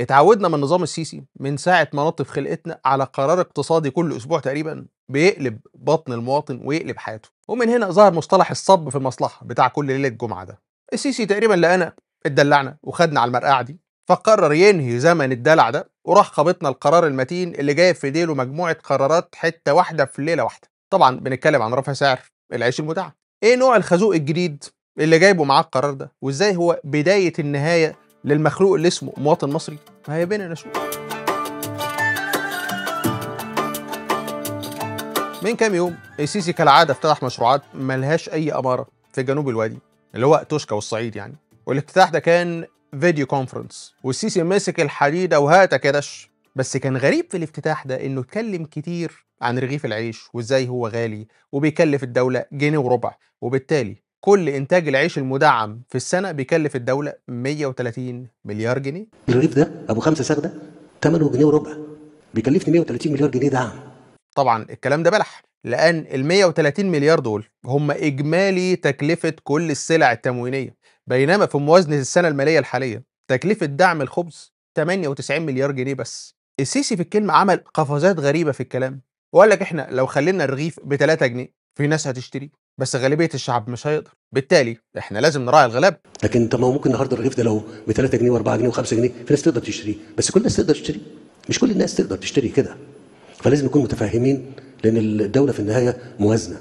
اتعودنا من نظام السيسي من ساعه ما نط في خلقتنا على قرار اقتصادي كل اسبوع تقريبا بيقلب بطن المواطن ويقلب حياته ومن هنا ظهر مصطلح الصب في المصلحه بتاع كل ليله جمعه ده السيسي تقريبا لقانا اتدلعنا وخدنا على المرقعه دي فقرر ينهي زمن الدلع ده وراح خابطنا القرار المتين اللي جاي في ديله مجموعه قرارات حته واحده في ليله واحده طبعا بنتكلم عن رفع سعر العيش المتاح ايه نوع الخازوق الجديد اللي جايبه معاه القرار ده وازاي هو بدايه النهايه للمخلوق اللي اسمه مواطن مصري هي بين الاشواك من كام يوم السيسي كالعاده افتتح مشروعات ملهاش اي اماره في جنوب الوادي اللي هو توشكا والصعيد يعني والافتتاح ده كان فيديو كونفرنس والسيسي ماسك الحديده وهاتا كدش بس كان غريب في الافتتاح ده انه اتكلم كتير عن رغيف العيش وازاي هو غالي وبيكلف الدوله جنيه وربع وبالتالي كل انتاج العيش المدعم في السنه بيكلف الدوله 130 مليار جنيه الرغيف ده ابو خمسه ساق ده ثمنه جنيه وربع بيكلفني 130 مليار جنيه دعم طبعا الكلام ده بلح لان ال 130 مليار دول هم اجمالي تكلفه كل السلع التموينيه بينما في موازنه السنه الماليه الحاليه تكلفه دعم الخبز 98 مليار جنيه بس السيسي في الكلمه عمل قفزات غريبه في الكلام وقال لك احنا لو خلينا الرغيف ب 3 جنيه في ناس هتشتريه بس غالبيه الشعب مش هيقدر بالتالي احنا لازم نراعي الغلاب لكن طب ما ممكن النهارده الرغيف ده لو ب 3 جنيه و4 جنيه و5 جنيه في ناس تقدر تشتريه بس كل الناس تقدر تشتريه مش كل الناس تقدر تشتري كده فلازم نكون متفاهمين لان الدوله في النهايه موازنه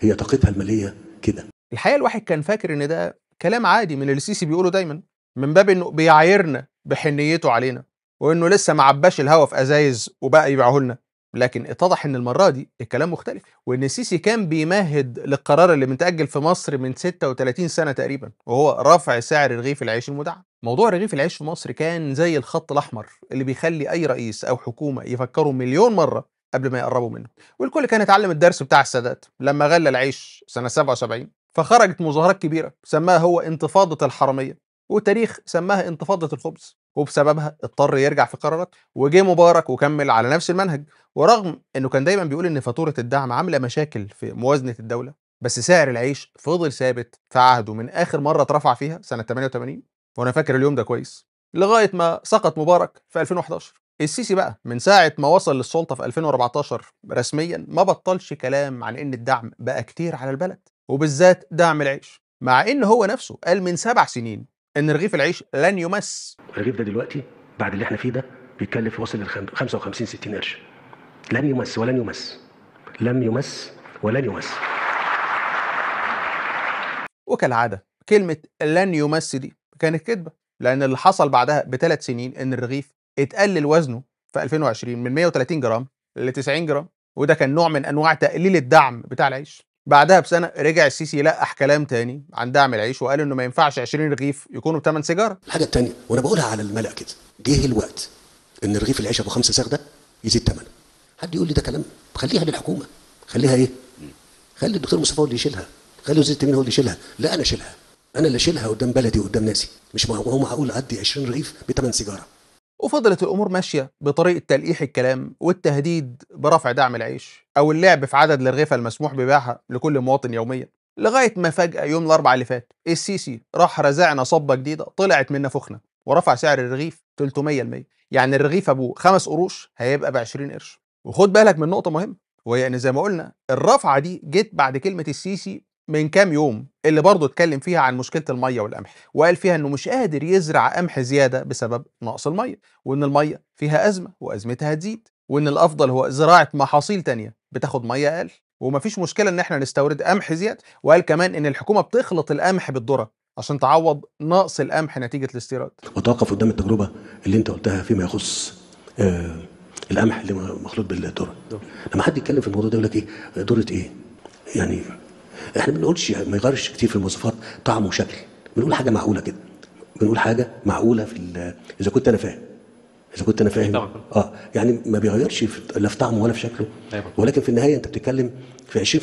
هي طاقتها الماليه كده الحقيقه الواحد كان فاكر ان ده كلام عادي من اللي السيسي بيقوله دايما من باب انه بيعايرنا بحنيته علينا وانه لسه ما عباش الهوا في ازايز وبقى يبيعه لنا لكن اتضح ان المره دي الكلام مختلف وان السيسي كان بيمهد للقرار اللي متاجل في مصر من 36 سنه تقريبا وهو رفع سعر رغيف العيش المدعم موضوع رغيف العيش في مصر كان زي الخط الاحمر اللي بيخلي اي رئيس او حكومه يفكروا مليون مره قبل ما يقربوا منه والكل كان اتعلم الدرس بتاع السادات لما غلى العيش سنه 77 فخرجت مظاهرات كبيره سماها هو انتفاضه الحراميه وتاريخ سماها انتفاضه الخبز وبسببها اضطر يرجع في قراراته وجه مبارك وكمل على نفس المنهج ورغم انه كان دايما بيقول ان فاتوره الدعم عامله مشاكل في موازنه الدوله بس سعر العيش فضل ثابت في عهده من اخر مره اترفع فيها سنه 88 وانا فاكر اليوم ده كويس لغايه ما سقط مبارك في 2011 السيسي بقى من ساعة ما وصل للسلطة في 2014 رسميا ما بطلش كلام عن إن الدعم بقى كتير على البلد وبالذات دعم العيش مع إن هو نفسه قال من سبع سنين إن رغيف العيش لن يمس الرغيف ده دلوقتي بعد اللي احنا فيه ده بيتكلف واصل ل 55 60 قرش لن يمس ولن يمس لم يمس ولن يمس وكالعادة كلمة لن يمس دي كانت كذبة لأن اللي حصل بعدها بثلاث سنين إن الرغيف اتقلل وزنه في 2020 من 130 جرام ل 90 جرام وده كان نوع من أنواع تقليل الدعم بتاع العيش بعدها بسنة رجع السيسي لقح كلام تاني عن دعم العيش وقال إنه ما ينفعش 20 رغيف يكونوا بثمن سيجارة الحاجة التانية وأنا بقولها على الملأ كده جه الوقت إن رغيف العيش أبو خمسة ساغ ده يزيد ثمنه حد يقول لي ده كلام خليها للحكومه خليها ايه خلي الدكتور مصطفى هو اللي يشيلها خلي وزير التامين هو اللي يشيلها لا انا اشيلها انا اللي اشيلها قدام بلدي وقدام ناسي مش هو معقول اعدي 20 رغيف بثمن سيجاره وفضلت الامور ماشيه بطريقه تلقيح الكلام والتهديد برفع دعم العيش او اللعب في عدد الرغيفه المسموح ببيعها لكل مواطن يوميا لغايه ما فجاه يوم الاربعاء اللي فات السيسي راح رزعنا صبه جديده طلعت من نافخنا ورفع سعر الرغيف 300% يعني الرغيف ابو خمس قروش هيبقى ب 20 قرش وخد بالك من نقطه مهمه وهي ان زي ما قلنا الرفعه دي جت بعد كلمه السيسي من كام يوم اللي برضه اتكلم فيها عن مشكله الميه والقمح وقال فيها انه مش قادر يزرع قمح زياده بسبب نقص الميه وان الميه فيها ازمه وازمتها هتزيد وان الافضل هو زراعه محاصيل تانية بتاخد ميه اقل ومفيش مشكله ان احنا نستورد قمح زياده وقال كمان ان الحكومه بتخلط القمح بالذره عشان تعوض نقص القمح نتيجه الاستيراد وتوقف قدام التجربه اللي انت قلتها فيما يخص آه القمح اللي مخلوط بالذره لما حد يتكلم في الموضوع ده يقول لك ايه ذره ايه يعني احنا ما بنقولش ما يغيرش كتير في المواصفات طعم وشكل بنقول حاجه معقوله كده بنقول حاجه معقوله في اذا كنت انا فاهم اذا كنت انا فاهم اه يعني ما بيغيرش لا في طعمه ولا في شكله أيوة. ولكن في النهايه انت بتتكلم في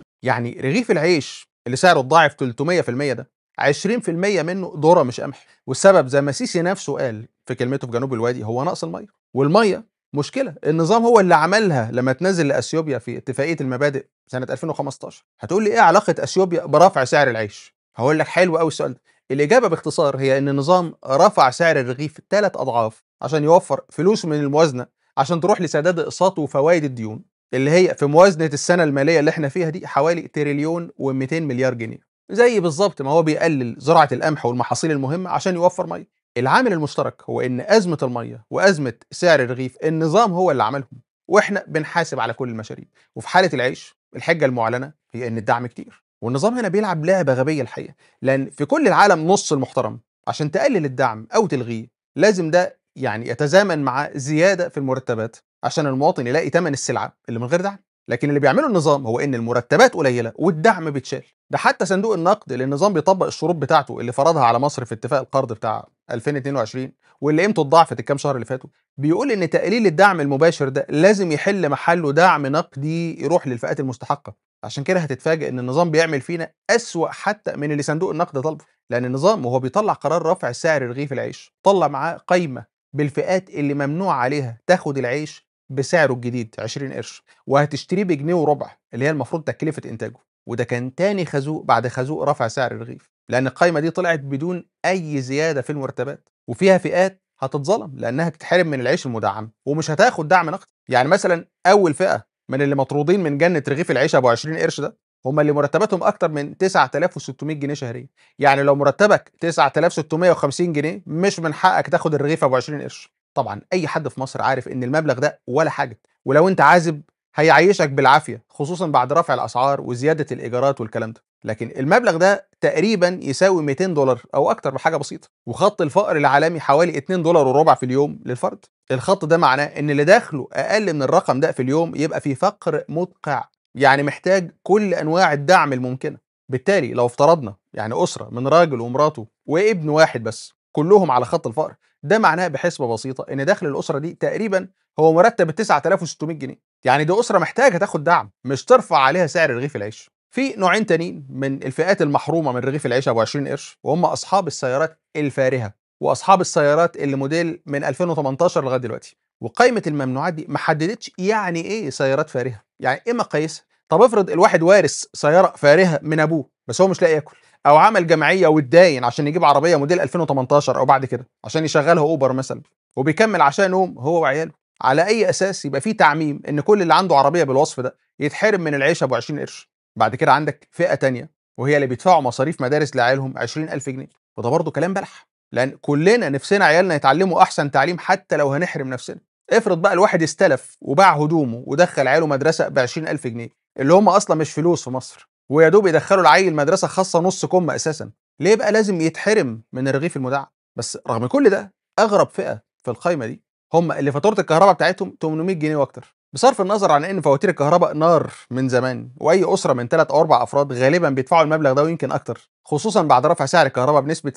20% يعني رغيف العيش اللي سعره اتضاعف 300% ده 20% منه ذره مش قمح والسبب زي ما سيسي نفسه قال في كلمته في جنوب الوادي هو نقص الميه والميه مشكله النظام هو اللي عملها لما تنزل لاثيوبيا في اتفاقيه المبادئ سنه 2015 هتقول لي ايه علاقه اثيوبيا برفع سعر العيش هقول لك حلو قوي السؤال ده الاجابه باختصار هي ان النظام رفع سعر الرغيف ثلاث اضعاف عشان يوفر فلوس من الموازنه عشان تروح لسداد اقساط وفوائد الديون اللي هي في موازنه السنه الماليه اللي احنا فيها دي حوالي تريليون و200 مليار جنيه زي بالظبط ما هو بيقلل زراعه القمح والمحاصيل المهمه عشان يوفر ميه العامل المشترك هو ان ازمه الميه وازمه سعر الرغيف النظام هو اللي عملهم واحنا بنحاسب على كل المشاريب وفي حاله العيش الحجه المعلنه هي ان الدعم كتير والنظام هنا بيلعب لعبه غبيه الحقيقه لان في كل العالم نص المحترم عشان تقلل الدعم او تلغيه لازم ده يعني يتزامن مع زياده في المرتبات عشان المواطن يلاقي ثمن السلعه اللي من غير دعم لكن اللي بيعمله النظام هو ان المرتبات قليله والدعم بيتشال ده حتى صندوق النقد اللي النظام بيطبق الشروط بتاعته اللي فرضها على مصر في اتفاق القرض بتاع 2022 واللي قيمته اتضاعفت الكام شهر اللي فاتوا بيقول ان تقليل الدعم المباشر ده لازم يحل محله دعم نقدي يروح للفئات المستحقه عشان كده هتتفاجئ ان النظام بيعمل فينا اسوا حتى من اللي صندوق النقد طالبه لان النظام وهو بيطلع قرار رفع سعر رغيف العيش طلع معاه قايمه بالفئات اللي ممنوع عليها تاخد العيش بسعره الجديد 20 قرش وهتشتريه بجنيه وربع اللي هي المفروض تكلفه انتاجه وده كان تاني خازوق بعد خازوق رفع سعر الرغيف لان القايمه دي طلعت بدون اي زياده في المرتبات وفيها فئات هتتظلم لانها بتتحرم من العيش المدعم ومش هتاخد دعم نقدي يعني مثلا اول فئه من اللي مطرودين من جنه رغيف العيش ابو 20 قرش ده هم اللي مرتباتهم اكتر من 9600 جنيه شهريا يعني لو مرتبك 9650 جنيه مش من حقك تاخد الرغيف ابو 20 قرش طبعا اي حد في مصر عارف ان المبلغ ده ولا حاجه ولو انت عازب هيعيشك بالعافيه خصوصا بعد رفع الاسعار وزياده الايجارات والكلام ده لكن المبلغ ده تقريبا يساوي 200 دولار او اكتر بحاجه بسيطه وخط الفقر العالمي حوالي 2 دولار وربع في اليوم للفرد الخط ده معناه ان اللي داخله اقل من الرقم ده في اليوم يبقى في فقر مدقع يعني محتاج كل انواع الدعم الممكنه بالتالي لو افترضنا يعني اسره من راجل ومراته وابن واحد بس كلهم على خط الفقر ده معناه بحسبه بسيطه ان دخل الاسره دي تقريبا هو مرتب ال 9600 جنيه يعني دي اسره محتاجه تاخد دعم مش ترفع عليها سعر رغيف العيش في نوعين تانيين من الفئات المحرومه من رغيف العيش ابو 20 قرش وهم اصحاب السيارات الفارهه واصحاب السيارات اللي موديل من 2018 لغايه دلوقتي وقائمه الممنوعات دي ما حددتش يعني ايه سيارات فارهه يعني ايه مقاييسها طب افرض الواحد وارث سياره فارهه من ابوه بس هو مش لاقي ياكل او عمل جمعيه واتداين عشان يجيب عربيه موديل 2018 او بعد كده عشان يشغلها اوبر مثلا وبيكمل عشانهم هو وعياله على اي اساس يبقى في تعميم ان كل اللي عنده عربيه بالوصف ده يتحرم من العيشه ب 20 قرش بعد كده عندك فئه تانية وهي اللي بيدفعوا مصاريف مدارس لعيالهم 20000 جنيه وده برضه كلام بلح لان كلنا نفسنا عيالنا يتعلموا احسن تعليم حتى لو هنحرم نفسنا افرض بقى الواحد استلف وباع هدومه ودخل عياله مدرسه ب 20000 جنيه اللي هم اصلا مش فلوس في مصر ويا دوب يدخلوا العيل مدرسه خاصه نص كم اساسا ليه بقى لازم يتحرم من الرغيف المدعم بس رغم كل ده اغرب فئه في القايمه دي هم اللي فاتوره الكهرباء بتاعتهم 800 جنيه واكتر بصرف النظر عن ان فواتير الكهرباء نار من زمان واي اسره من 3 او 4 افراد غالبا بيدفعوا المبلغ ده ويمكن اكتر خصوصا بعد رفع سعر الكهرباء بنسبه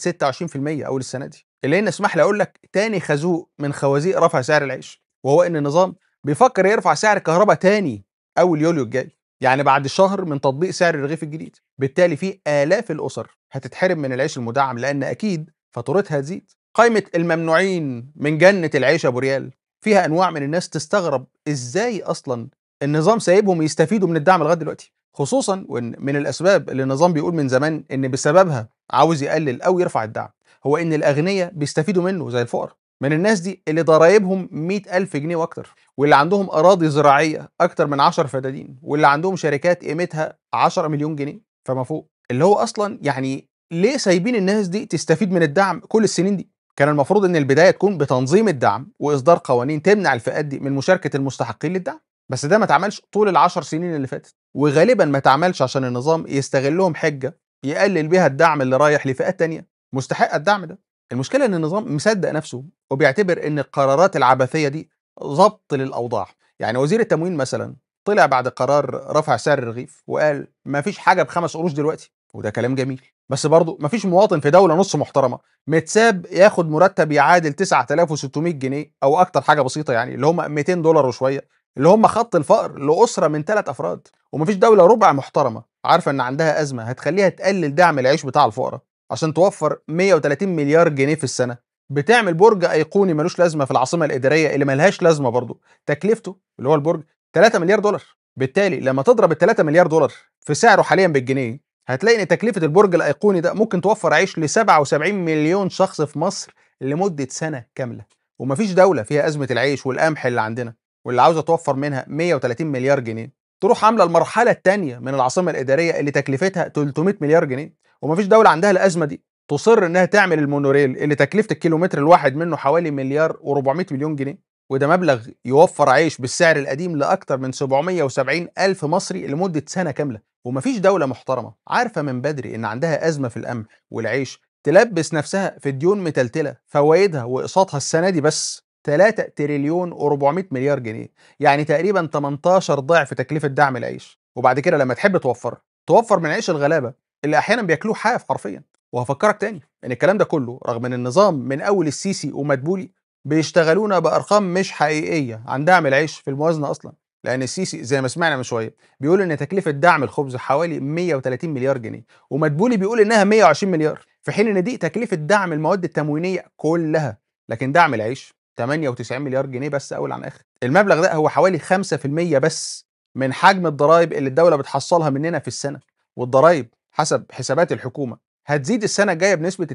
26% اول السنه دي اللي هنا اسمح لي اقول لك تاني خازوق من خوازيق رفع سعر العيش وهو ان النظام بيفكر يرفع سعر الكهرباء تاني اول يوليو الجاي يعني بعد شهر من تطبيق سعر الرغيف الجديد بالتالي في آلاف الأسر هتتحرم من العيش المدعم لأن أكيد فاتورتها هتزيد قائمة الممنوعين من جنة العيش أبو ريال فيها أنواع من الناس تستغرب إزاي أصلا النظام سايبهم يستفيدوا من الدعم لغاية دلوقتي خصوصا وان من الاسباب اللي النظام بيقول من زمان ان بسببها عاوز يقلل او يرفع الدعم هو ان الاغنياء بيستفيدوا منه زي الفقراء من الناس دي اللي ضرايبهم 100000 جنيه واكتر واللي عندهم اراضي زراعيه اكتر من 10 فدادين واللي عندهم شركات قيمتها 10 مليون جنيه فما فوق اللي هو اصلا يعني ليه سايبين الناس دي تستفيد من الدعم كل السنين دي كان المفروض ان البدايه تكون بتنظيم الدعم واصدار قوانين تمنع الفئات دي من مشاركه المستحقين للدعم بس ده ما اتعملش طول ال10 سنين اللي فاتت وغالبا ما اتعملش عشان النظام يستغلهم حجه يقلل بيها الدعم اللي رايح لفئات تانية مستحقه الدعم ده المشكله ان النظام مصدق نفسه وبيعتبر ان القرارات العبثيه دي ضبط للاوضاع يعني وزير التموين مثلا طلع بعد قرار رفع سعر الرغيف وقال ما فيش حاجه بخمس قروش دلوقتي وده كلام جميل بس برضه ما فيش مواطن في دوله نص محترمه متساب ياخد مرتب يعادل 9600 جنيه او اكتر حاجه بسيطه يعني اللي هم 200 دولار وشويه اللي هم خط الفقر لاسره من ثلاث افراد ومفيش دوله ربع محترمه عارفه ان عندها ازمه هتخليها تقلل دعم العيش بتاع الفقراء عشان توفر 130 مليار جنيه في السنه بتعمل برج ايقوني ملوش لازمه في العاصمه الاداريه اللي ملهاش لازمه برضه تكلفته اللي هو البرج 3 مليار دولار بالتالي لما تضرب ال 3 مليار دولار في سعره حاليا بالجنيه هتلاقي ان تكلفه البرج الايقوني ده ممكن توفر عيش ل 77 مليون شخص في مصر لمده سنه كامله ومفيش دوله فيها ازمه العيش والقمح اللي عندنا واللي عاوزه توفر منها 130 مليار جنيه تروح عامله المرحله الثانيه من العاصمه الاداريه اللي تكلفتها 300 مليار جنيه ومفيش دوله عندها الازمه دي تصر انها تعمل المونوريل اللي تكلفه الكيلومتر الواحد منه حوالي مليار و400 مليون جنيه وده مبلغ يوفر عيش بالسعر القديم لاكثر من 770 الف مصري لمده سنه كامله ومفيش دوله محترمه عارفه من بدري ان عندها ازمه في القمح والعيش تلبس نفسها في ديون متلتله فوائدها واقساطها السنه دي بس 3 تريليون و400 مليار جنيه يعني تقريبا 18 ضعف تكلفه دعم العيش وبعد كده لما تحب توفر توفر من عيش الغلابه اللي احيانا بياكلوه حاف حرفيا وهفكرك تاني ان الكلام ده كله رغم ان النظام من اول السيسي ومدبولي بيشتغلونا بارقام مش حقيقيه عن دعم العيش في الموازنه اصلا لان السيسي زي ما سمعنا من شويه بيقول ان تكلفه دعم الخبز حوالي 130 مليار جنيه ومدبولي بيقول انها 120 مليار في حين ان دي تكلفه دعم المواد التموينيه كلها لكن دعم العيش 98 مليار جنيه بس اول عن اخر المبلغ ده هو حوالي 5% بس من حجم الضرائب اللي الدوله بتحصلها مننا في السنه والضرائب حسب حسابات الحكومه هتزيد السنه الجايه بنسبه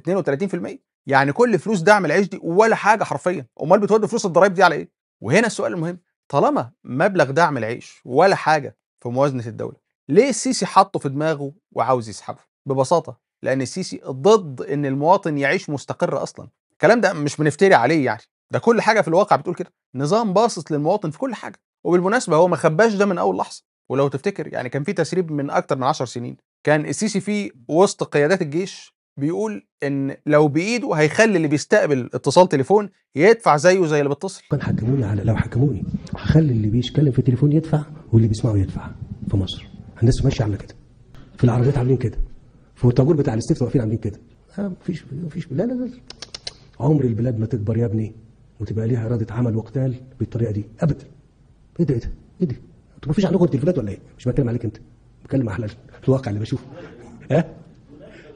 32% يعني كل فلوس دعم العيش دي ولا حاجه حرفيا امال بتودي فلوس الضرايب دي على ايه وهنا السؤال المهم طالما مبلغ دعم العيش ولا حاجه في موازنه الدوله ليه السيسي حاطه في دماغه وعاوز يسحبه ببساطه لان السيسي ضد ان المواطن يعيش مستقر اصلا الكلام ده مش بنفتري عليه يعني ده كل حاجه في الواقع بتقول كده نظام باصص للمواطن في كل حاجه وبالمناسبه هو ما خباش ده من اول لحظه ولو تفتكر يعني كان في تسريب من اكتر من 10 سنين كان السيسي في وسط قيادات الجيش بيقول ان لو بايده هيخلي اللي بيستقبل اتصال تليفون يدفع زيه زي اللي بيتصل كان حكموني على لو حكموني هخلي اللي بيتكلم في التليفون يدفع واللي بيسمعه يدفع في مصر الناس ماشيه عامله كده في العربيات عاملين كده في الطابور بتاع الاستفتاء واقفين عاملين كده آه، مفيش مفيش لا لا لا عمر البلاد ما تكبر يا ابني وتبقى ليها اراده عمل وقتال بالطريقه دي ابدا ايه ده ايه ده ايه ده انتوا مفيش عندكم تليفونات ولا ايه مش بتكلم عليك انت بتكلم على الواقع اللي بشوفه ها إيه؟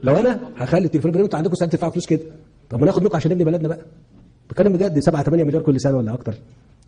لو انا هخلي التليفون بريمت عندكم سنه تدفعوا فلوس كده طب ما ناخد منكم عشان نبني بلدنا بقى بتكلم بجد 7 8 مليار كل سنه ولا اكتر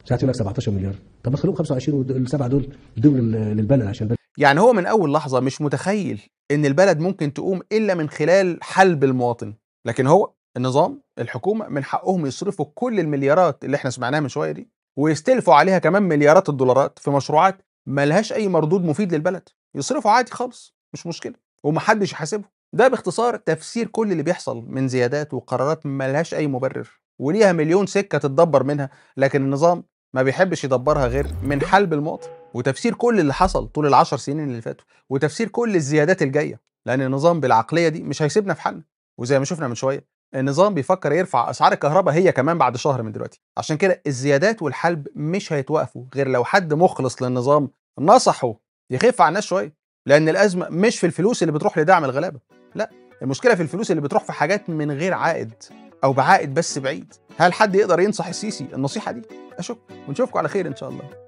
ساعتها يقول لك 17 مليار طب ما تخليهم 25 والسبعه دول اديهم للبلد عشان البلد يعني هو من اول لحظه مش متخيل ان البلد ممكن تقوم الا من خلال حلب المواطن لكن هو النظام الحكومه من حقهم يصرفوا كل المليارات اللي احنا سمعناها من شويه دي ويستلفوا عليها كمان مليارات الدولارات في مشروعات ملهاش اي مردود مفيد للبلد يصرفوا عادي خالص مش مشكله ومحدش يحاسبهم ده باختصار تفسير كل اللي بيحصل من زيادات وقرارات ملهاش اي مبرر وليها مليون سكه تتدبر منها لكن النظام ما بيحبش يدبرها غير من حلب المواطن وتفسير كل اللي حصل طول العشر سنين اللي فاتوا وتفسير كل الزيادات الجايه لان النظام بالعقليه دي مش هيسيبنا في حالنا وزي ما شفنا من شويه النظام بيفكر يرفع اسعار الكهرباء هي كمان بعد شهر من دلوقتي عشان كده الزيادات والحلب مش هيتوقفوا غير لو حد مخلص للنظام نصحه يخف على الناس شويه لان الازمه مش في الفلوس اللي بتروح لدعم الغلابه لا المشكله في الفلوس اللي بتروح في حاجات من غير عائد او بعائد بس بعيد هل حد يقدر ينصح السيسي النصيحه دي اشك ونشوفكم على خير ان شاء الله